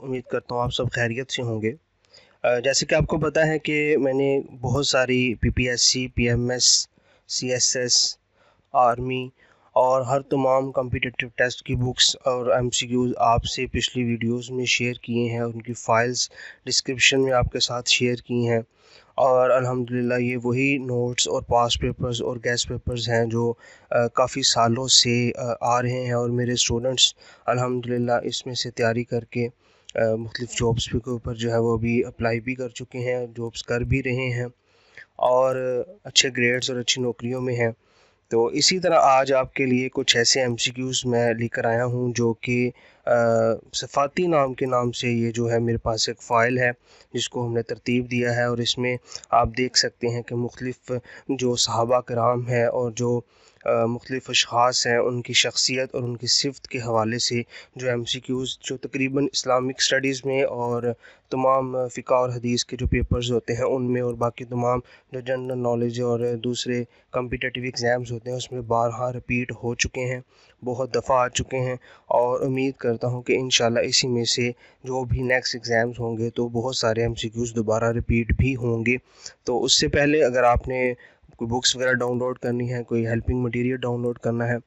उम्मीद करता हूँ आप सब खैरियत से होंगे जैसे कि आपको पता है कि मैंने बहुत सारी पीपीएससी, पीएमएस, सीएसएस, आर्मी और हर तमाम कम्पिटिटिव टेस्ट की बुक्स और एम आपसे पिछली वीडियोस में शेयर किए हैं उनकी फ़ाइल्स डिस्क्रिप्शन में आपके साथ शेयर की हैं और अल्हम्दुलिल्लाह ये वही नोट्स और पास पेपर्स और गैस पेपर्स हैं जो काफ़ी सालों से आ, आ रहे हैं और मेरे स्टूडेंट्स अल्हम्दुलिल्लाह इसमें से तैयारी करके मुख्तफ जॉब्स के ऊपर जो है वो अभी अप्लाई भी कर चुके हैं जॉब्स कर भी रहे हैं और अच्छे ग्रेड्स और अच्छी नौकरियों में हैं तो इसी तरह आज आपके लिए कुछ ऐसे एम मैं लेकर आया हूँ जो कि सफ़ाती नाम के नाम से ये जो है मेरे पास एक फ़ाइल है जिसको हमने तरतीब दिया है और इसमें आप देख सकते हैं कि मुख्तफ जो सहाबा कराम है और जो मुख्तफ अशास हैं उनकी शख्सियत और उनकी सिफत के हवाले से जो एम सी क्यूज़ जो तकरीबन इस्लामिक स्टडीज़ में और तमाम फ़िका और हदीस के जो पेपर्स होते हैं उनमें और बाकी तमाम जो जनरल नॉलेज और दूसरे कम्पिटेटिव एग्ज़ाम्स होते हैं उसमें बारहा रिपीट हो चुके हैं बहुत दफ़ा आ चुके हैं और उम्मीद कर करता हूँ कि इन इसी में से जो भी नेक्स्ट एग्ज़ाम्स होंगे तो बहुत सारे एम दोबारा रिपीट भी होंगे तो उससे पहले अगर आपने कोई बुक्स वगैरह डाउनलोड करनी है कोई हेल्पिंग मटेरियल डाउनलोड करना है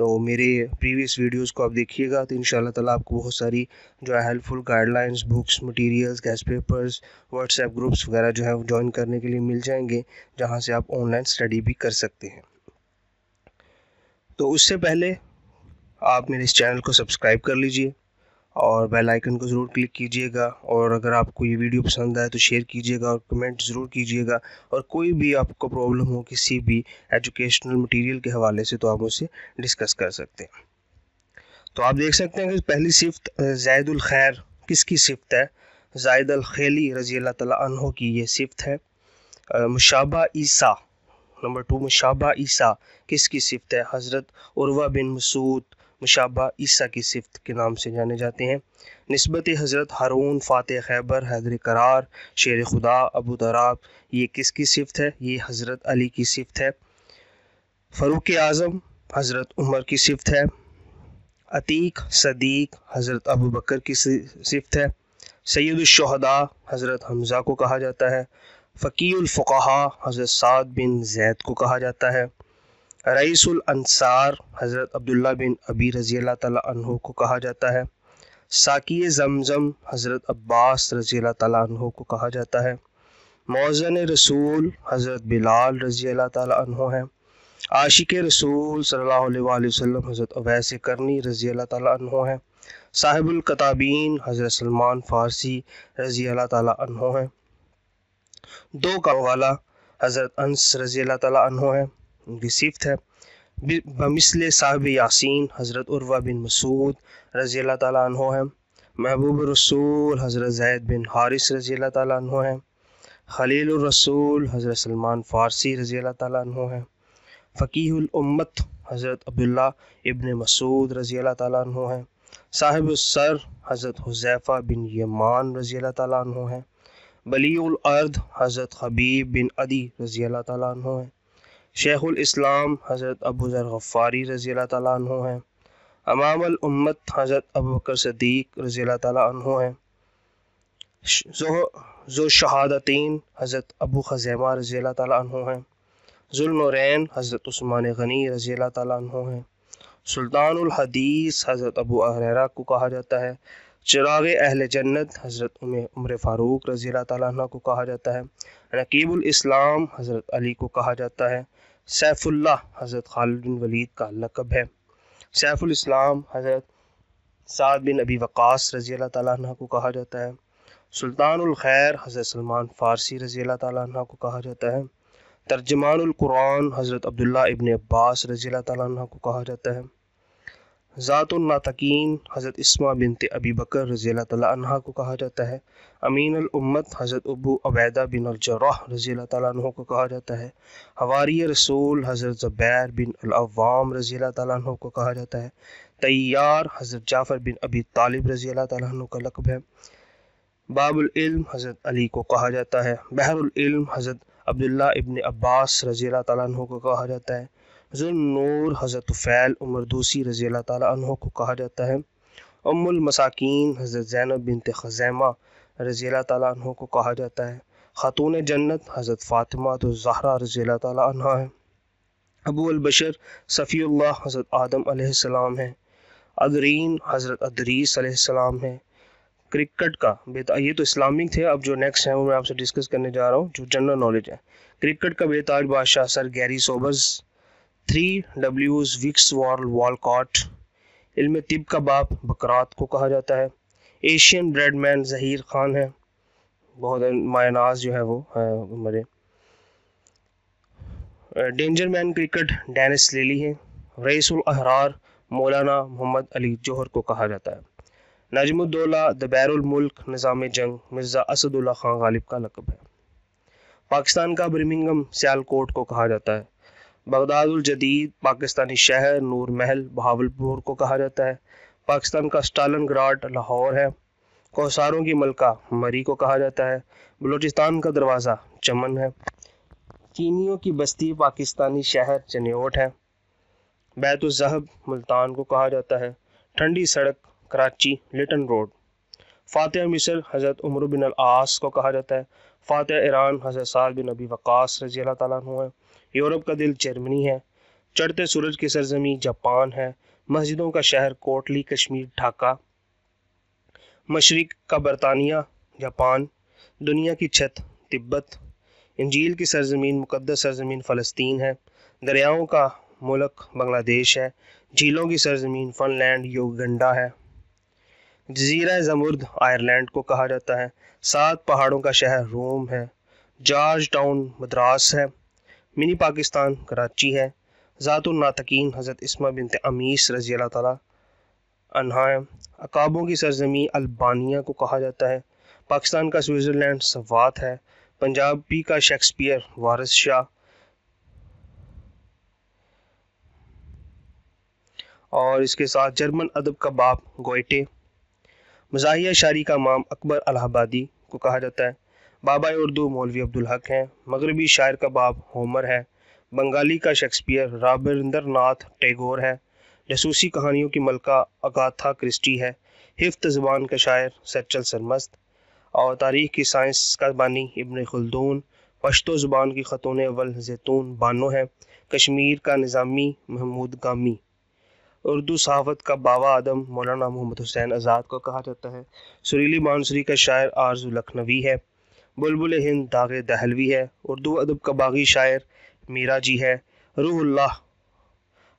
तो मेरे प्रीवियस वीडियोस को आप देखिएगा तो इन ताला आपको बहुत सारी जो है helpful guidelines books materials guess papers WhatsApp groups वगैरह जो है ज्वाइन करने के लिए मिल जाएंगे जहां से आप ऑनलाइन स्टडी भी कर सकते हैं तो उससे पहले आप मेरे इस चैनल को सब्सक्राइब कर लीजिए और बेल आइकन को ज़रूर क्लिक कीजिएगा और अगर आपको ये वीडियो पसंद आए तो शेयर कीजिएगा और कमेंट ज़रूर कीजिएगा और कोई भी आपको प्रॉब्लम हो किसी भी एजुकेशनल मटेरियल के हवाले से तो आप उसे डिस्कस कर सकते हैं तो आप देख सकते हैं कि पहली सिफ्त जायदुल खैर किसकी सिफ्त है जायद अलखैली रजी अल्लाह तहों की ये सिफ्त है मुशाबा ईसा नंबर टू मुशाबा ईसा किसकी सिफ्त है हज़रत उर्वा बिन मसूद मुशाबा ईसा की सिफत के नाम से जाने जाते हैं नस्बत हज़रत हारून फ़ातह खैबर हैदर करार शेर खुदा अबू तराब ये की सिफत है ये हज़रत अली की सिफत है फ़रूक आज़म हज़रत उमर की सिफत है अतीक सदीक हज़रत अबू बकर की सिफत है सैदुलशहदा हज़रत हमज़ा को कहा जाता है फ़कीलफ़ा हज़रत साद बिन जैद को कहा जाता है रईसुल अंसार हज़रत अब्दुल्ला बिन अबी रज़ी अल्लाह तह को कहा जाता है साकी जमज़म हज़रत अब्बास रज़ी अल्लाह तह को कहा जाता है मौजन रसूल हज़रत बिलाल रज़ी अल्लाह तह हैं आशिक रसूल सल्लल्लाहु अलैहि वसल्लम हज़रत अवैस करनी रज़ी अल्लाह है हैं साहिबुलकताबीन हज़रत सलमान फ़ारसी रज़ी अल्लाह तह हैं दो का वाला हज़रत अंस रज़ी अल्लाह तह हैं रिसिफ्त है बमिसल साहब यासिन हज़रत उर्वा बिन मसूद रज़ी तु हैं महबूब रसूल हज़रत जैद बिन हारिस रज़ी तु तह हैं खलील रसूल हज़रत सलमान फ़ारसी रज़ी तु तह हैं हज़रत अब्दुल्ला इबन मसूद रज़ी तु तह हैं साहिब सर हज़रत हुजैफ़ा बिन यमान रज़ी तु तह हैं बलीअर्द हज़रत हबीब बिन अदी रज़ी अल्लाह तह हैं शेख़ुलस्लाम हज़रत अबू ज़र गफ़ारी रज़ी तु हैं अमामत हज़रत अबू बकर सदीक रज़ी तु हैं जो शहादतीन हज़रत अबू खजैमा रज़ी तु हैं जुलनरैन हज़रत उस्मान गनी रज़ी तु हैं सुल्तानहदीस हज़रत अबू अहरा को कहा जाता है चिराग अहल जन्नत हज़रत उम्र फ़ारूक रज़ी तु को कहा जाता है नकीबुल इस्लाम हज़रत अली को कहा जाता है सैफुल्ला हज़रत खालिद बिन वलीद का लकब है सैफुल इस्लाम हज़रत साद बिन अबी वक़ास रज़ी अल्लाह ताली को कहा जाता है ख़ैर हज़रत सलमान फ़ारसी रज़ी अल्लाह तह को कहा जाता है कुरान हज़रत अब्दुल्ला इबन अब्बास रज़ी अल्लाह ताली को कहा जाता है ज़ातुल्लातकीन हज़रत इसमा बिनते अबी बकर रज़ी तह को कहा जाता है अमीन अलम्मत हज़रत अबू अबैदा बिन अलजराह रज़ी तह को कहा जाता है हवारी रसूल हज़रत ज़बैर बिन अलवाम रज़ी तह को कहा जाता है तैयार हज़रत जाफ़र बिन अबी तालिब रज़ी तह का लकब है बाबुल्म हज़रत अली को कहा जाता है बहरुल्म हज़रत अब्दुल्ला इबन अब्बास रज़ी तह को कहा जाता है नूर हज़रत फ़ैल उमर दूसी रज़ी अल्लाह तहों को कहा जाता है अमुलमसाकिन हज़रत ज़ैनब बिनत खजैमा रज़ी अल्लाह तहों को कहा जाता है ख़ातून जन्नत हज़रत फ़ातिमा तो जहरा रज़ी अल्लाह है अबू अलबशर हज़रत आदम सलाम है अदरीन हज़रत अदरीस है क्रिकेट का बेता ये तो इस्लामिक थे अब जो नेक्स्ट है वो मैं आपसे डिस्कस करने जा रहा हूँ जो जनरल नॉलेज है क्रिकेट का बेताज बादशाह सर गैरी सोबर्स थ्री डब्ल्यूज विक्स वॉल वॉलकॉट इल्म तिब का बाप बकरात को कहा जाता है Asian Bradman Zaheer Khan है बहुत मायनाज जो है वो हमारे डेंजर मैन क्रिकेट डेनिस लेली है रईसुल अहरार मौलाना मोहम्मद अली जौहर को कहा जाता है नजमुद्दौला द बैरुल मुल्क निज़ाम जंग मिर्ज़ा असदुल्ला खान गालिब का लकब है पाकिस्तान का बर्मिंगम सियालकोट को कहा जाता है बगदादुलजदीद पाकिस्तानी शहर नूर महल बहावलपुर को कहा जाता है पाकिस्तान का स्टालन ग्राट लाहौर है कोसारों की मलका मरी को कहा जाता है बलूचिस्तान का दरवाज़ा चमन है चीनियों की बस्ती पाकिस्तानी शहर चनेट है बैतुलजहब मुल्तान को कहा जाता है ठंडी सड़क कराची लिटन रोड फ़ातह मिसर हज़रत उमर बिन आस को कहा जाता है फ़ातह ईरान हज़रत साल बिन अबी वक़ास रजी अल्लाह है यूरोप का दिल जर्मनी है चढ़ते सूरज की सरजमी जापान है मस्जिदों का शहर कोटली कश्मीर ढाका मशरक का बरतानिया जापान दुनिया की छत तिब्बत इंजील की सरजमीन मुकदस सरजमीन फ़लस्तीन है दरियाओं का मुल्क बांग्लादेश है झीलों की सरजमीन फनलैंड योगंडा है जजीरा जमुर्द आयरलैंड को कहा जाता है सात पहाड़ों का शहर रोम है जॉर्ज टाउन मद्रास है मिनी पाकिस्तान कराची है ज़ातुलनातकीन हज़रत इसमा बिनत अमीस रज़ी अल्लाह अकाबों की सरजमी अल्बानिया को कहा जाता है पाकिस्तान का स्विट्ज़रलैंड सवात है पंजाबी का शेक्सपियर वारिस शाह और इसके साथ जर्मन अदब का बाप गोइटे मजाहिया शारी का माम अकबर अलाहाबादी को कहा जाता है बाबा उर्दू मौलवी अब्दुल हक हैं मगरबी शायर का बाप होमर है बंगाली का शेक्सपियर राबिंद्र नाथ टैगोर है जसूसी कहानियों की मलका अगाथा क्रिस्टी है हिफ्त ज़बान का शायर सचल सरमस्त और तारीख की साइंस का बानी इबन खुलदून पश्तो ज़ुबान की ख़तून अवल जैतून बानो है कश्मीर का निज़ामी महमूद गामी उर्दू सहावत का बाबा आदम मौलाना मोहम्मद हुसैन आज़ाद को कहा जाता है सुरीली मानसरी का शायर आरजू लखनवी है बुलबुल हिंद दाग दहलवी है उर्दू अदब का बागी शायर मीरा जी है रूहुल्लाह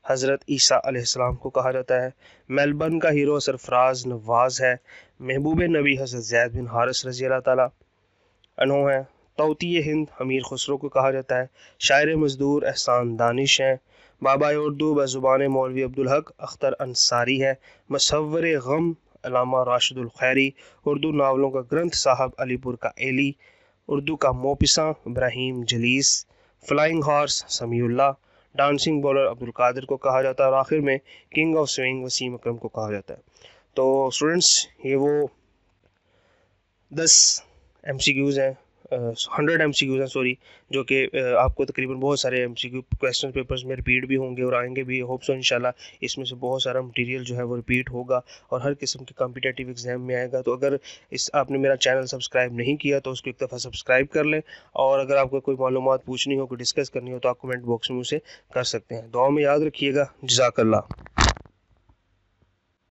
हज़रत ईसा अलैहिस्सलाम को कहा जाता है मेलबर्न का हीरो सरफराज नवाज है महबूब नबी हज़रत जैद बिन हारस रजी अल्लाह ताला अनहो तोती हिंद हमीर खुसरो को कहा जाता है शायर मजदूर एहसान दानिश हैं बाबा उर्दू बज़ुबान मौलवी अब्दुल हक अख्तर अंसारी है मसवर गम अलामा राशिदुल खैरी उर्दू नावलों का ग्रंथ साहब अलीपुर का एली उर्दू का Maupassant Ibrahim Jalees flying horse Samiullah dancing bowler Abdul Qadir को कहा जाता है और आखिर में king of swing Wasim Akram को कहा जाता है तो स्टूडेंट्स ये वो दस एम हैं हंड्रेड एम हैं सॉरी जो कि आपको तकरीबन बहुत सारे M C Q question papers में रिपीट भी होंगे और आएंगे भी होप सो इंशाल्लाह इसमें से बहुत सारा मटीरियल जो है वो रिपीट होगा और हर किस्म के कम्पिटेटिव एग्जाम में आएगा तो अगर इस आपने मेरा चैनल सब्सक्राइब नहीं किया तो उसको एक दफ़ा सब्सक्राइब कर लें और अगर आपको कोई मालूम पूछनी हो कोई डिस्कस करनी हो तो आप कमेंट बॉक्स में उसे कर सकते हैं दुआ में याद रखिएगा जजाकल्ला